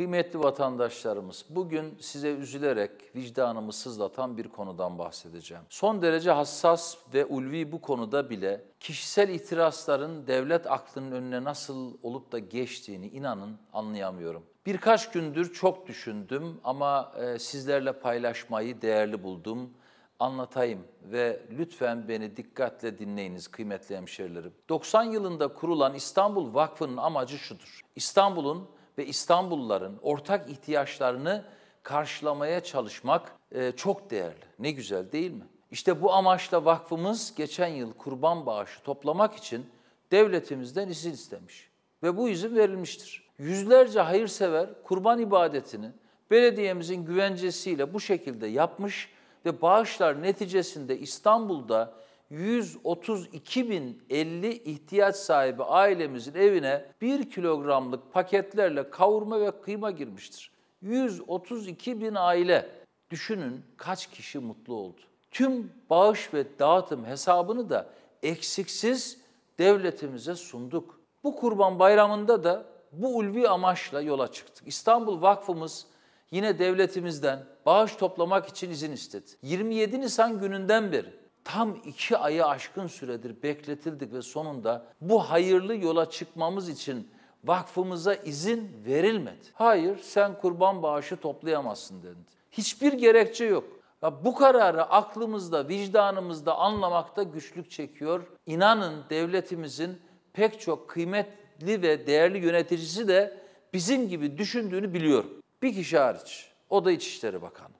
Kıymetli vatandaşlarımız, bugün size üzülerek vicdanımı sızlatan bir konudan bahsedeceğim. Son derece hassas ve ulvi bu konuda bile kişisel itirazların devlet aklının önüne nasıl olup da geçtiğini inanın anlayamıyorum. Birkaç gündür çok düşündüm ama e, sizlerle paylaşmayı değerli buldum anlatayım ve lütfen beni dikkatle dinleyiniz kıymetli hemşerilerim. 90 yılında kurulan İstanbul Vakfı'nın amacı şudur. İstanbul'un ve İstanbulluların ortak ihtiyaçlarını karşılamaya çalışmak e, çok değerli. Ne güzel değil mi? İşte bu amaçla vakfımız geçen yıl kurban bağışı toplamak için devletimizden izin istemiş ve bu izin verilmiştir. Yüzlerce hayırsever kurban ibadetini belediyemizin güvencesiyle bu şekilde yapmış ve bağışlar neticesinde İstanbul'da 132.050 ihtiyaç sahibi ailemizin evine 1 kilogramlık paketlerle kavurma ve kıyma girmiştir. 132.000 aile. Düşünün kaç kişi mutlu oldu. Tüm bağış ve dağıtım hesabını da eksiksiz devletimize sunduk. Bu kurban bayramında da bu ulvi amaçla yola çıktık. İstanbul Vakfımız yine devletimizden bağış toplamak için izin istedi. 27 Nisan gününden beri Tam iki ayı aşkın süredir bekletildik ve sonunda bu hayırlı yola çıkmamız için vakfımıza izin verilmedi. Hayır sen kurban bağışı toplayamazsın dendi. Hiçbir gerekçe yok. Ya bu kararı aklımızda, vicdanımızda anlamakta güçlük çekiyor. İnanın devletimizin pek çok kıymetli ve değerli yöneticisi de bizim gibi düşündüğünü biliyorum. Bir kişi hariç, o da İçişleri Bakanı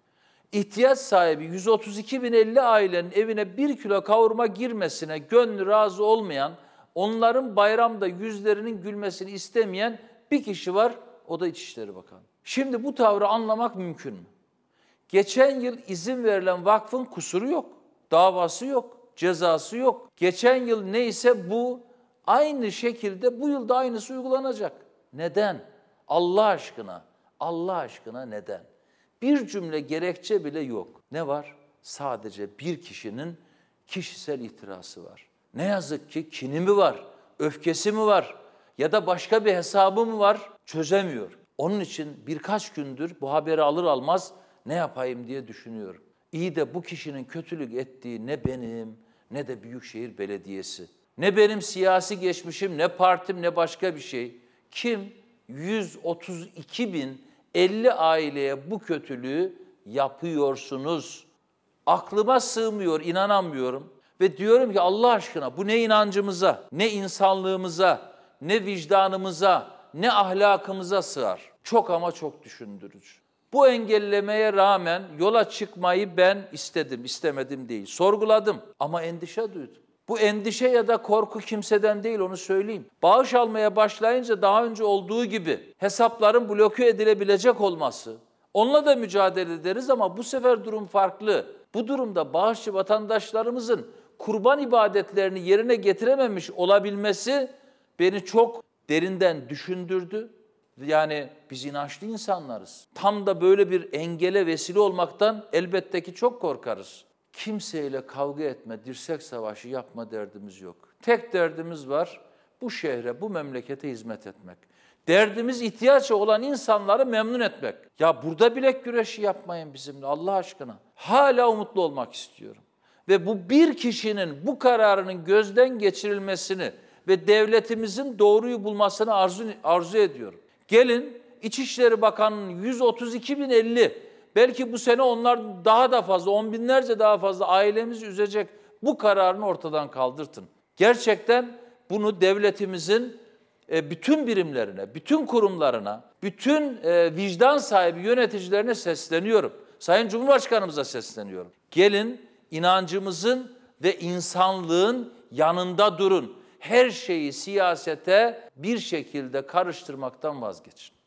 ihtiyaç sahibi 132.050 ailenin evine bir kilo kavurma girmesine gönlü razı olmayan, onların bayramda yüzlerinin gülmesini istemeyen bir kişi var, o da İçişleri Bakanı. Şimdi bu tavrı anlamak mümkün mü? Geçen yıl izin verilen vakfın kusuru yok, davası yok, cezası yok. Geçen yıl neyse bu aynı şekilde bu yılda aynısı uygulanacak. Neden? Allah aşkına, Allah aşkına neden? Bir cümle gerekçe bile yok. Ne var? Sadece bir kişinin kişisel itirası var. Ne yazık ki kini mi var, öfkesi mi var ya da başka bir hesabı mı var çözemiyor. Onun için birkaç gündür bu haberi alır almaz ne yapayım diye düşünüyorum. İyi de bu kişinin kötülük ettiği ne benim ne de Büyükşehir Belediyesi. Ne benim siyasi geçmişim, ne partim, ne başka bir şey. Kim? 132 bin 50 aileye bu kötülüğü yapıyorsunuz. Aklıma sığmıyor, inanamıyorum. Ve diyorum ki Allah aşkına bu ne inancımıza, ne insanlığımıza, ne vicdanımıza, ne ahlakımıza sığar. Çok ama çok düşündürücü. Bu engellemeye rağmen yola çıkmayı ben istedim, istemedim değil. Sorguladım ama endişe duydum. Bu endişe ya da korku kimseden değil onu söyleyeyim. Bağış almaya başlayınca daha önce olduğu gibi hesapların bloke edilebilecek olması. Onunla da mücadele ederiz ama bu sefer durum farklı. Bu durumda bağışçı vatandaşlarımızın kurban ibadetlerini yerine getirememiş olabilmesi beni çok derinden düşündürdü. Yani biz inançlı insanlarız. Tam da böyle bir engele vesile olmaktan elbette ki çok korkarız kimseyle kavga etme, dirsek savaşı yapma derdimiz yok. Tek derdimiz var bu şehre, bu memlekete hizmet etmek. Derdimiz ihtiyaç olan insanları memnun etmek. Ya burada bilek güreşi yapmayın bizimle Allah aşkına. Hala umutlu olmak istiyorum. Ve bu bir kişinin bu kararının gözden geçirilmesini ve devletimizin doğruyu bulmasını arzu, arzu ediyorum. Gelin İçişleri Bakanı'nın 132.050 belki bu sene onlar daha da fazla, on binlerce daha fazla ailemizi üzecek bu kararını ortadan kaldırtın. Gerçekten bunu devletimizin e, bütün birimlerine, bütün kurumlarına, bütün e, vicdan sahibi yöneticilerine sesleniyorum. Sayın Cumhurbaşkanımıza sesleniyorum. Gelin inancımızın ve insanlığın yanında durun. Her şeyi siyasete bir şekilde karıştırmaktan vazgeçin.